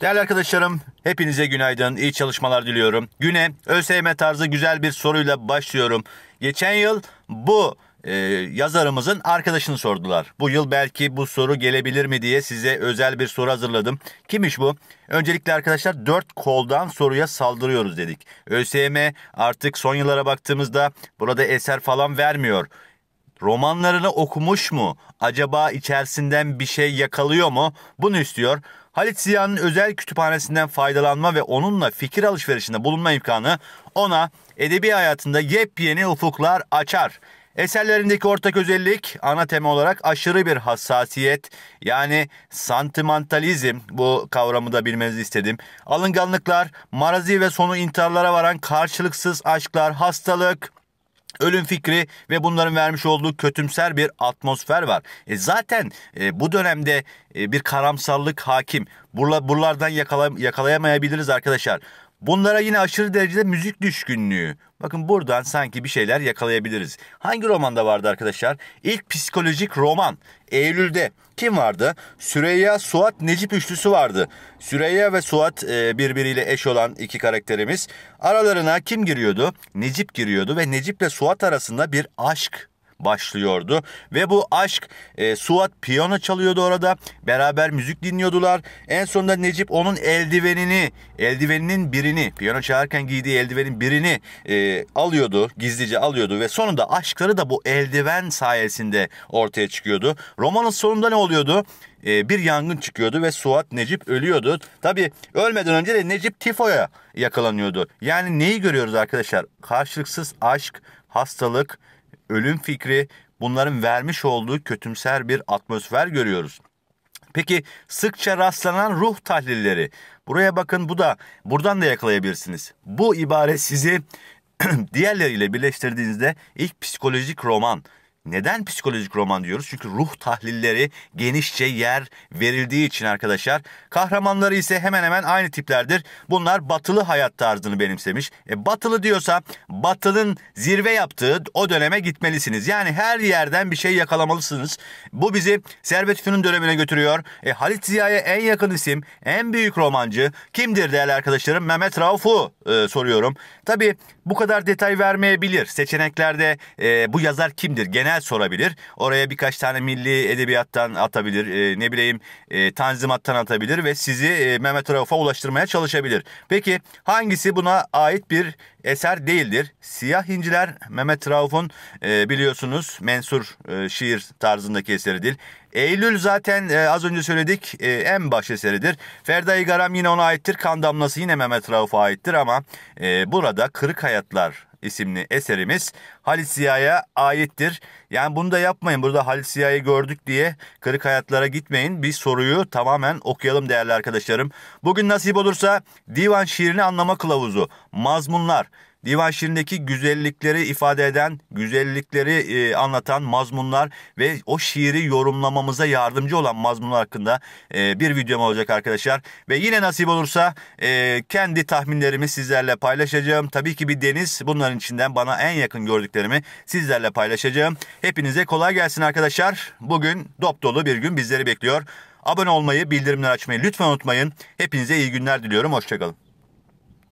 Değerli arkadaşlarım, hepinize günaydın. İyi çalışmalar diliyorum. Güne ÖSYM tarzı güzel bir soruyla başlıyorum. Geçen yıl bu e, yazarımızın arkadaşını sordular. Bu yıl belki bu soru gelebilir mi diye size özel bir soru hazırladım. Kimmiş bu? Öncelikle arkadaşlar dört koldan soruya saldırıyoruz dedik. ÖSYM artık son yıllara baktığımızda burada eser falan vermiyor. Romanlarını okumuş mu? Acaba içerisinden bir şey yakalıyor mu? Bunu istiyor. Halit Ziya'nın özel kütüphanesinden faydalanma ve onunla fikir alışverişinde bulunma imkanı ona edebi hayatında yepyeni ufuklar açar. Eserlerindeki ortak özellik ana tema olarak aşırı bir hassasiyet yani santimentalizm bu kavramı da bilmenizi istedim. Alınganlıklar, marazi ve sonu intiharlara varan karşılıksız aşklar, hastalık, ölüm fikri ve bunların vermiş olduğu kötümser bir atmosfer var. E zaten e, bu dönemde e, bir karamsarlık hakim. Burla, buralardan yakala, yakalayamayabiliriz arkadaşlar. Bunlara yine aşırı derecede müzik düşkünlüğü. Bakın buradan sanki bir şeyler yakalayabiliriz. Hangi romanda vardı arkadaşlar? İlk psikolojik roman Eylül'de kim vardı? Süreyya Suat Necip üçlüsü vardı. Süreyya ve Suat e, birbiriyle eş olan iki karakterimiz. Aralarına kim giriyordu? Necip giriyordu ve Necip ile Suat arasında bir aşk başlıyordu. Ve bu aşk e, Suat piyano çalıyordu orada. Beraber müzik dinliyordular. En sonunda Necip onun eldivenini, eldiveninin birini, piyano çalarken giydiği eldivenin birini e, alıyordu. Gizlice alıyordu ve sonunda aşkları da bu eldiven sayesinde ortaya çıkıyordu. Romanın sonunda ne oluyordu? E, bir yangın çıkıyordu ve Suat Necip ölüyordu. Tabi ölmeden önce de Necip tifoya yakalanıyordu. Yani neyi görüyoruz arkadaşlar? Karşılıksız aşk, hastalık, ölüm fikri bunların vermiş olduğu kötümser bir atmosfer görüyoruz. Peki sıkça rastlanan ruh tahlilleri. Buraya bakın bu da buradan da yakalayabilirsiniz. Bu ibare sizi diğerleriyle birleştirdiğinizde ilk psikolojik roman neden psikolojik roman diyoruz? Çünkü ruh tahlilleri genişçe yer verildiği için arkadaşlar. Kahramanları ise hemen hemen aynı tiplerdir. Bunlar batılı hayat tarzını benimsemiş. E, batılı diyorsa batının zirve yaptığı o döneme gitmelisiniz. Yani her yerden bir şey yakalamalısınız. Bu bizi Servet Fünun dönemine götürüyor. E, Halit Ziya'ya en yakın isim, en büyük romancı kimdir değerli arkadaşlarım? Mehmet Rauf'u e, soruyorum. Tabii bu kadar detay vermeyebilir. Seçeneklerde e, bu yazar kimdir? Genel genel sorabilir. Oraya birkaç tane milli edebiyattan atabilir. E, ne bileyim e, Tanzimat'tan atabilir ve sizi e, Mehmet Rauf'a ulaştırmaya çalışabilir. Peki hangisi buna ait bir eser değildir? Siyah İnciler Mehmet Rauf'un e, biliyorsunuz mensur e, şiir tarzındaki eseri değil. Eylül zaten e, az önce söyledik e, en baş eseridir. Ferda İgaram yine ona aittir. Kan Damlası yine Mehmet Rauf'a aittir ama e, burada Kırık Hayatlar isimli eserimiz Halit Ziya'ya aittir. Yani bunu da yapmayın. Burada Halit Ziya'yı gördük diye kırık hayatlara gitmeyin. Bir soruyu tamamen okuyalım değerli arkadaşlarım. Bugün nasip olursa divan şiirini anlama kılavuzu, mazmunlar, Divan şiirindeki güzellikleri ifade eden, güzellikleri e, anlatan mazmunlar ve o şiiri yorumlamamıza yardımcı olan mazmunlar hakkında e, bir videom olacak arkadaşlar. Ve yine nasip olursa e, kendi tahminlerimi sizlerle paylaşacağım. Tabii ki bir deniz bunların içinden bana en yakın gördüklerimi sizlerle paylaşacağım. Hepinize kolay gelsin arkadaşlar. Bugün dop dolu bir gün bizleri bekliyor. Abone olmayı, bildirimleri açmayı lütfen unutmayın. Hepinize iyi günler diliyorum. Hoşçakalın.